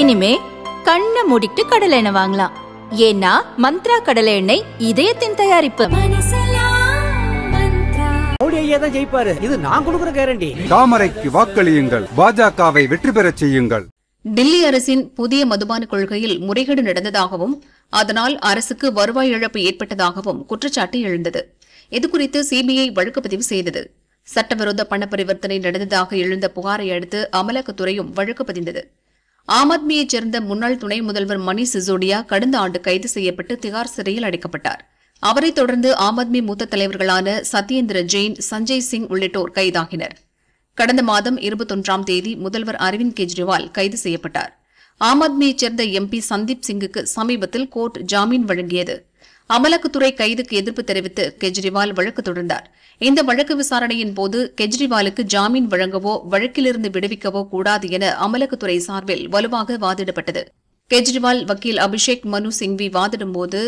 இனிமே கண்ணை மூடிட்டு கடலை எண்ணெய் வாங்கலாம் ஏன்னா மந்த்ரா கடலை எண்ணெய் இதயத்தின் தயாரிப்பு தான் அரசின் புதிய மதுபான கொள்கையில் முறைகேடு நடந்ததாகவும் அதனால் அரசுக்கு வருவாய் இழப்பு ஏற்பட்டதாகவும் குற்றச்சாட்டு எழுந்தது இதுகுறித்து சிபிஐ வழக்கு பதிவு செய்தது சட்டவிரோத பண பரிவர்த்தனை நடந்ததாக எழுந்த புகாரை அடுத்து அமலாக்கத்துறையும் வழக்கு பதிந்தது ஆம் ஆத்மியைச் சேர்ந்த முன்னாள் துணை முதல்வர் மணி சிசோடியா கடந்த ஆண்டு கைது செய்யப்பட்டு திகார் சிறையில் அடைக்கப்பட்டார் அவரைத் தொடர்ந்து ஆம் ஆத்மி மூத்த தலைவர்களான சத்யேந்திர ஜெயின் சஞ்சய் சிங் உள்ளிட்டோர் கைதாகினர் கடந்த மாதம் இருபத்தொன்றாம் தேதி முதல்வர் அரவிந்த் கெஜ்ரிவால் கைது செய்யப்பட்டார் ஆம் ஆத்மியைச் சேர்ந்த எம்பி சந்தீப் சிங்குக்கு சமீபத்தில் கோர்ட் ஜாமீன் வழங்கியது அமலாக்கத்துறை கைதுக்கு எதிர்ப்பு தெரிவித்து கெஜ்ரிவால் வழக்கு தொடர்ந்தார் இந்த வழக்கு விசாரணையின் போது கெஜ்ரிவாலுக்கு ஜாமீன் வழங்கவோ வழக்கிலிருந்து விடுவிக்கவோ கூடாது என அமலாக்கத்துறை சார்பில் வலுவாக வாதிடப்பட்டது கெஜ்ரிவால் வக்கீல் அபிஷேக் மனு சிங்வி வாதிடும்போது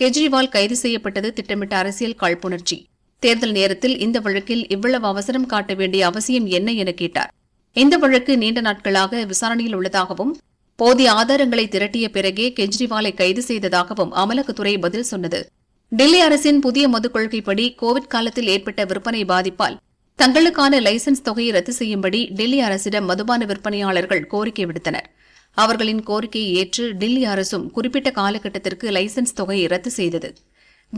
கெஜ்ரிவால் கைது செய்யப்பட்டது திட்டமிட்ட அரசியல் காழ்ப்புணர்ச்சி தேர்தல் நேரத்தில் இந்த வழக்கில் இவ்வளவு அவசரம் காட்ட வேண்டிய அவசியம் என்ன என கேட்டார் இந்த வழக்கு நீண்ட நாட்களாக விசாரணையில் உள்ளதாகவும் போதிய ஆதாரங்களை திரட்டிய பிறகே கெஜ்ரிவாலை கைது செய்ததாகவும் அமலாக்கத்துறை பதில் சொன்னது டெல்லி அரசின் புதிய மது கொள்கைப்படி கோவிட் காலத்தில் ஏற்பட்ட விற்பனை பாதிப்பால் தங்களுக்கான லைசன்ஸ் தொகையை ரத்து செய்யும்படி டெல்லி அரசிடம் மதுபான விற்பனையாளர்கள் கோரிக்கை விடுத்தனர் அவர்களின் கோரிக்கையை ஏற்று டெல்லி அரசும் குறிப்பிட்ட காலகட்டத்திற்கு லைசன்ஸ் தொகையை ரத்து செய்தது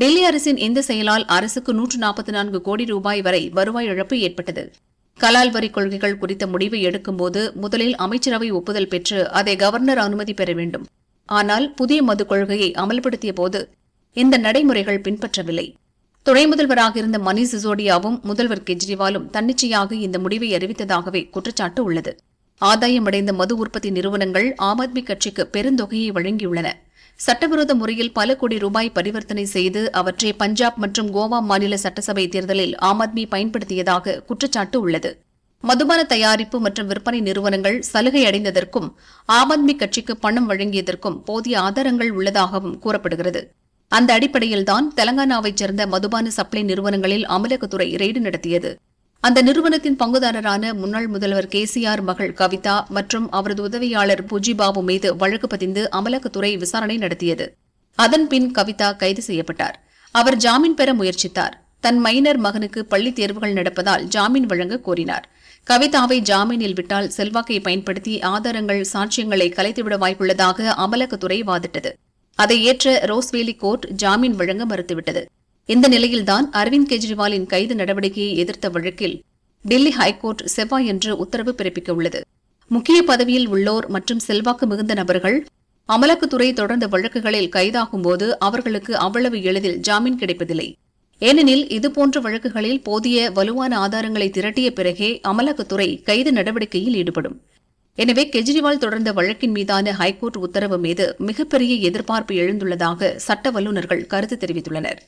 டெல்லி அரசின் இந்த செயலால் அரசுக்கு நூற்று நாற்பத்தி நான்கு கோடி ரூபாய் வரை வருவாய் இழப்பு ஏற்பட்டது கலால் வரி கொள்கைகள் குறித்த முடிவை எடுக்கும்போது முதலில் அமைச்சரவை ஒப்புதல் பெற்று அதை கவர்னர் அனுமதி பெற வேண்டும் ஆனால் புதிய மது கொள்கையை அமல்படுத்திய போது இந்த நடைமுறைகள் பின்பற்றவில்லை துணை முதல்வராக இருந்த மணி சிசோடியாவும் முதல்வர் கெஜ்ரிவாலும் தன்னிச்சையாக இந்த முடிவை அறிவித்ததாகவே குற்றச்சாட்டு உள்ளது ஆதாயமடைந்த மது உற்பத்தி நிறுவனங்கள் ஆம் ஆத்மி கட்சிக்கு பெருந்தொகையை வழங்கியுள்ளன சட்டவிரோத முறையில் பல கோடி ரூபாய் பரிவர்த்தனை செய்து அவற்றை பஞ்சாப் மற்றும் கோவா மாநில சட்டசபை தேர்தலில் ஆம் ஆத்மி பயன்படுத்தியதாக குற்றச்சாட்டு உள்ளது மதுபான தயாரிப்பு மற்றும் விற்பனை நிறுவனங்கள் சலுகை அடைந்ததற்கும் ஆம் ஆத்மி கட்சிக்கு பணம் வழங்கியதற்கும் போதிய ஆதாரங்கள் உள்ளதாகவும் கூறப்படுகிறது அந்த அடிப்படையில்தான் தெலங்கானாவைச் சேர்ந்த மதுபான சப்ளை நிறுவனங்களில் அமலகத்துறை ரெய்டு நடத்தியது அந்த நிறுவனத்தின் பங்குதாரரான முன்னாள் முதல்வர் கேசிஆர் மகள் கவிதா மற்றும் அவரது உதவியாளர் புஜிபாபு மீது வழக்கு பதிந்து அமலாக்கத்துறை விசாரணை நடத்தியது அதன் பின் கவிதா கைது செய்யப்பட்டார் அவர் ஜாமீன் பெற முயற்சித்தார் தன் மைனர் மகனுக்கு பள்ளி தேர்வுகள் நடப்பதால் ஜாமீன் வழங்க கோரினார் கவிதாவை ஜாமீனில் விட்டால் செல்வாக்கை பயன்படுத்தி ஆதாரங்கள் சாட்சியங்களை கலைத்துவிட வாய்ப்புள்ளதாக அமலாக்கத்துறை வாதிட்டது அதை ஏற்ற ரோஸ்வேலி கோர்ட் ஜாமீன் வழங்க மறுத்துவிட்டது இந்த நிலையில்தான் அரவிந்த் கெஜ்ரிவாலின் கைது நடவடிக்கையை எதிர்த்த வழக்கில் டெல்லி ஹைகோர்ட் என்று உத்தரவு பிறப்பிக்கவுள்ளது முக்கிய பதவியில் உள்ளோர் மற்றும் செல்வாக்கு மிகுந்த நபர்கள் அமலாக்கத்துறை தொடர்ந்த வழக்குகளில் கைதாகும் போது அவர்களுக்கு அவ்வளவு எளிதில் ஜாமீன் கிடைப்பதில்லை ஏனெனில் இதுபோன்ற வழக்குகளில் போதிய வலுவான ஆதாரங்களை திரட்டிய பிறகே அமலாக்கத்துறை கைது நடவடிக்கையில் ஈடுபடும் எனவே கெஜ்ரிவால் தொடர்ந்த வழக்கின் மீதான ஹைகோர்ட் உத்தரவு மீது மிகப்பெரிய எதிர்பார்ப்பு எழுந்துள்ளதாக சட்ட வல்லுநர்கள் கருத்து தெரிவித்துள்ளனர்